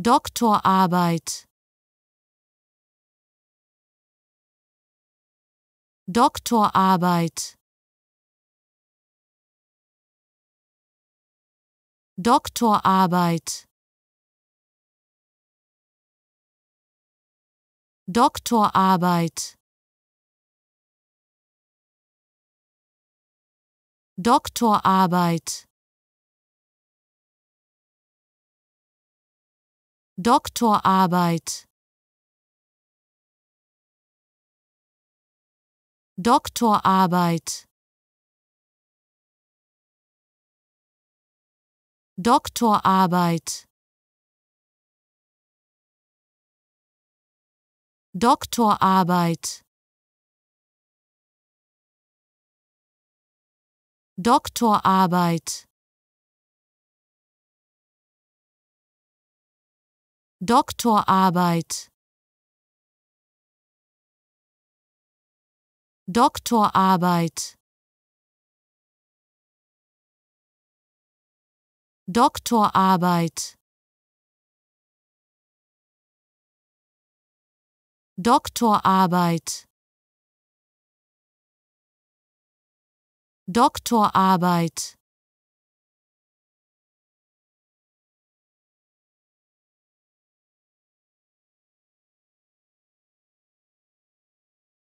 Doktorarbeit Doktorarbeit Doktorarbeit Doktorarbeit Doktorarbeit Doktorarbeit Doktorarbeit Doktorarbeit Doktorarbeit Doktorarbeit Doktorarbeit Doktorarbeit Doktorarbeit Doktorarbeit Doktorarbeit